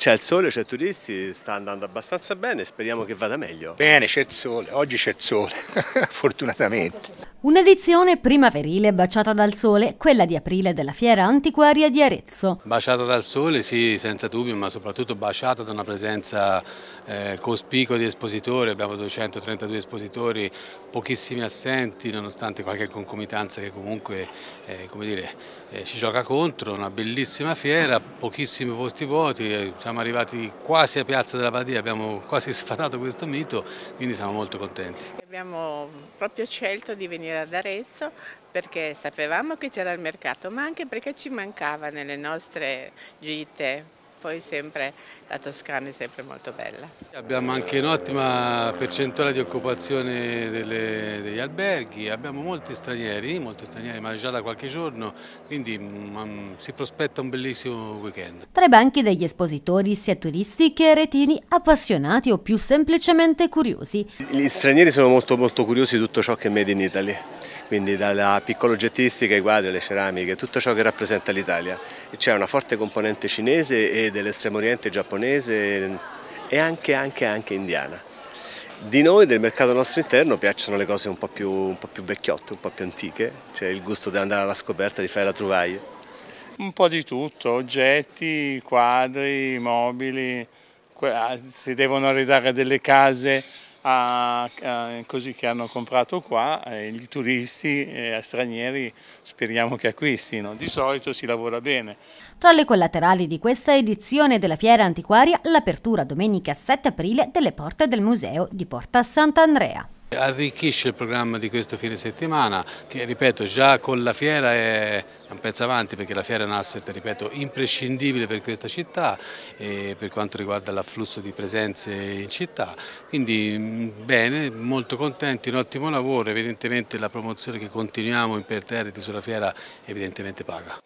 C'è il sole, c'è turisti, sta andando abbastanza bene, speriamo che vada meglio. Bene, c'è il sole, oggi c'è il sole, fortunatamente. Un'edizione primaverile baciata dal sole, quella di aprile della Fiera Antiquaria di Arezzo. Baciata dal sole sì, senza dubbio, ma soprattutto baciata da una presenza eh, cospicua di espositori, abbiamo 232 espositori, pochissimi assenti nonostante qualche concomitanza che comunque eh, dire, eh, ci gioca contro, una bellissima fiera, pochissimi posti vuoti, eh, siamo arrivati quasi a Piazza della Badia, abbiamo quasi sfatato questo mito, quindi siamo molto contenti. Abbiamo proprio scelto di venire ad Arezzo perché sapevamo che c'era il mercato, ma anche perché ci mancava nelle nostre gite poi sempre la Toscana è sempre molto bella. Abbiamo anche un'ottima percentuale di occupazione delle, degli alberghi, abbiamo molti stranieri, molti stranieri ma già da qualche giorno, quindi um, si prospetta un bellissimo weekend. Tra i banchi degli espositori sia turisti che retini appassionati o più semplicemente curiosi. Gli stranieri sono molto molto curiosi di tutto ciò che è made in Italy quindi dalla oggettistica, ai quadri, alle ceramiche, tutto ciò che rappresenta l'Italia. C'è una forte componente cinese e dell'estremo oriente giapponese e anche, anche, anche indiana. Di noi, del mercato nostro interno, piacciono le cose un po' più, un po più vecchiotte, un po' più antiche, c'è il gusto di andare alla scoperta, di fare la truvaia. Un po' di tutto, oggetti, quadri, mobili, ah, si devono arredare delle case a, a, così che hanno comprato qua, eh, gli turisti eh, stranieri speriamo che acquistino, di solito si lavora bene. Tra le collaterali di questa edizione della Fiera Antiquaria, l'apertura domenica 7 aprile delle porte del museo di Porta Sant'Andrea. Arricchisce il programma di questo fine settimana che ripeto già con la fiera è un pezzo avanti perché la fiera è un asset ripeto, imprescindibile per questa città e per quanto riguarda l'afflusso di presenze in città. Quindi mm, bene, molto contenti, un ottimo lavoro, evidentemente la promozione che continuiamo imperterriti sulla fiera evidentemente paga.